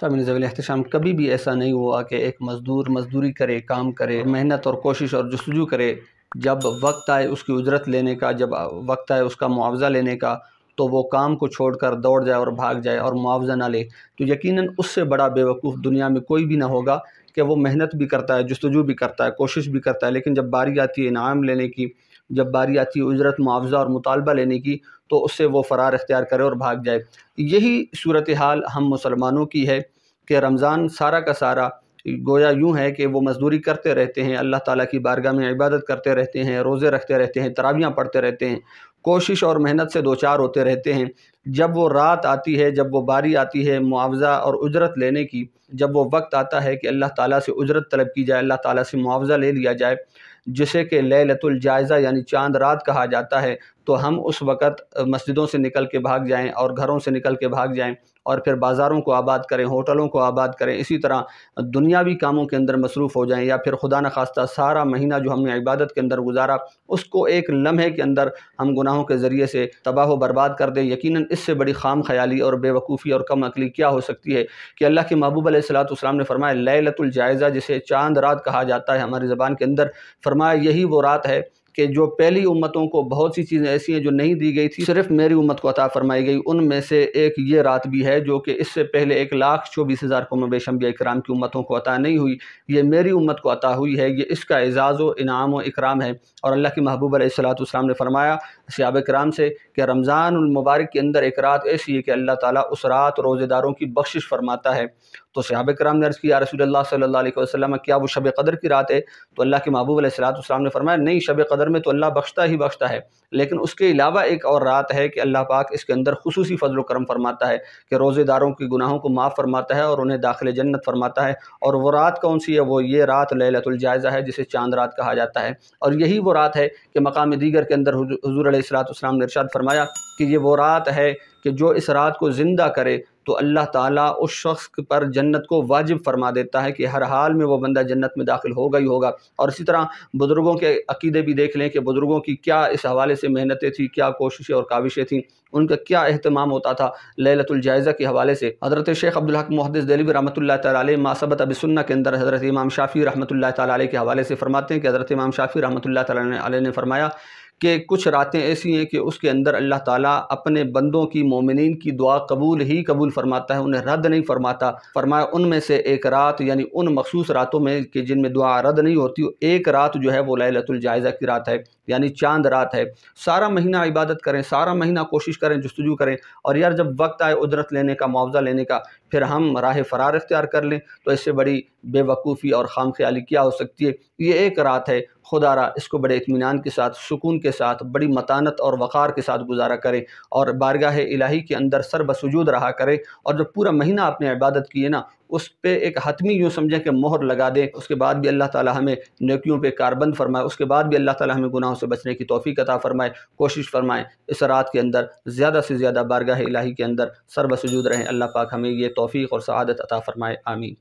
सामिन ज़वील एहतम कभी भी ऐसा नहीं हुआ कि एक मज़दूर मज़दूरी करे काम करे मेहनत और कोशिश और जस्तजू करे जब वक्त आए उसकी उजरत लेने का जब वक्त आए उसका मुआवजा लेने का तो वो काम को छोड़कर दौड़ जाए और भाग जाए और मुआवजा ना ले तो यकीनन उससे बड़ा बेवकूफ़ दुनिया में कोई भी ना होगा कि वो मेहनत भी करता है जस्तजू भी करता है कोशिश भी करता है लेकिन जब बारी आती है इनाम लेने की जब बारी आती है उजरत मुआवजा और मुतालबा लेने की तो उससे वो फ़रार अख्तियार करे और भाग जाए यही सूरत हाल हम मुसलमानों की है कि रमज़ान सारा का सारा गोया यूँ है कि वो मजदूरी करते रहते हैं अल्लाह ताला की बारगाह में इबादत करते रहते हैं रोज़े रखते रहते हैं तरावियाँ पढ़ते रहते हैं कोशिश और मेहनत से दो चार होते रहते हैं जब वो रात आती है जब वो बारी आती है मुआवजा और उजरत लेने की जब वो वक्त आता है कि अल्लाह ताला से उजरत तलब की जाए अल्लाह ताला से मुआवजा ले लिया जाए जिसे कि लैलतुल जायज़ा यानी चांद रात कहा जाता है तो हम उस वक़्त मस्जिदों से निकल के भाग जाएं और घरों से निकल के भाग जाएं और फिर बाज़ारों को आबाद करें होटलों को आबाद करें इसी तरह दुनियावी कामों के अंदर मसरूफ़ हो जाएँ या फिर खुदा न खास्ता सारा महीना जो हमने इबादत के अंदर गुजारा उसको एक लम्हे के अंदर हम गुनाहों के ज़रिए से तबाह बर्बाद कर दें यकीन इससे बड़ी खाम ख्याली और बेवकूफ़ी और कम अकली क्या हो सकती है कि अल्लाह के महबूब सलाम ने फरमाया लतुलजायज़ा जिसे चांद रात कहा जाता है हमारी ज़बान के अंदर फरमाया यही वो रात है कि जो पहली उम्मतों को बहुत सी चीज़ें ऐसी हैं जो नहीं दी गई थी सिर्फ मेरी उम्मत को अता फरमाई गई उनमें से एक ये रात भी है जो कि इससे पहले एक लाख चौबीस हज़ार कमबेश अम्बिया इक्राम की उम्मतों को अता नहीं हुई ये मेरी उम्मत को अता हुई है ये इसका एज़ाज़ व इनाम व इकराम है और अल्लाह के महबूब सलाम ने फरमाया सियाब कराम से कि रमज़ानमबारक के अंदर एक रात ऐसी है कि अल्लाह ताली उस रात रोज़ेदारों की बख्शिश फरमाता है तो सहाब कराम ने अर्ज़ किया रसूल सल्ला वसलम क्या वो शब कदर की रात है तो अल्लाह के महबूब सलाम ने फरमाया नहीं शब कदर में तो अल्लाह बख्शता ही बख्शता है लेकिन उसके अलावा एक और रात है कि अल्लाह पाक इसके अंदर खसूसी फ़जल करम फरमाता है कि रोज़ेदारों के गुनाहों को माफ़ फरमाता है और उन्हें दाखिल जन्नत फरमाता है और वो रात कौन सी है वो ये रात लतुलजायज़ा है जिसे चांद रात कहा जाता है और यही वो रात है कि मकाम दीगर के अंदर हजूर सलाम ने इरशाद फरमाया कि ये वो रात है कि जो इस रात को ज़िंदा करे तो अल्लाह ताला उस शख्स पर जन्नत को वाजिब फरमा देता है कि हर हाल में वो बंदा जन्नत में दाखिल होगा ही होगा और इसी तरह बुज़ुर्गों के अकीदे भी देख लें कि बुज़ुर्गों की क्या इस हवाले से मेहनतें थी क्या कोशिशें और काविशें थीं उनका क्या अहतमाम होता था ललतुलजायज़ा के हवाले से हज़रत शेख अब्दुल्हक महदस दिलवी रमत अब अबिसन्ना के अंदर हज़रत इमाम शाफ़ी रहमत के हवाले से फ़रमाते हैं कि हज़रत इमाम शाफ़ी रहमत ने फ़रमाया कि कुछ रातें ऐसी हैं कि उसके अंदर अल्लाह ताला अपने बंदों की मोमिन की दुआ कबूल ही कबूल फरमाता है उन्हें रद्द नहीं फरमाता फरमाया उनमें से एक रात यानी उन मखसूस रातों में कि जिनमें दुआ रद्द नहीं होती एक रात जो है वो लतुलजायज़ा की रात है यानी चांद रात है सारा महीना इबादत करें सारा महीना कोशिश करें जस्तजू करें और यार जब वक्त आए उजरत लेने का मुआवजा लेने का फिर हम राह फ़रार इख्तियार कर लें तो इससे बड़ी बेवकूफ़ी और खाम ख्याली क्या हो सकती है ये एक रात है खुदारा इसको बड़े इतमान के साथ सुकून के साथ बड़ी मतानत और वक़ार के साथ गुजारा करें और बारगाह इलाही के अंदर सर बसूद रहा करें और जब पूरा महीना आपने इबादत की है ना उस पर एक हतमी यूँ समझें कि मोहर लगा दें उसके बाद भी अल्लाह ताला हमें नकियों पे कारबंद फरमाए उसके बाद भी अल्लाह ताला हमें गुनाहों से बचने की तोफ़ी अता फरमाए कोशिश फरमाएँ इस रात के अंदर ज़्यादा से ज़्यादा बारगाह इलाही के अंदर सरबसजूद रहें अल्लाह पाक हमें ये तोफ़ी और शहादत अता फरमाए आमीन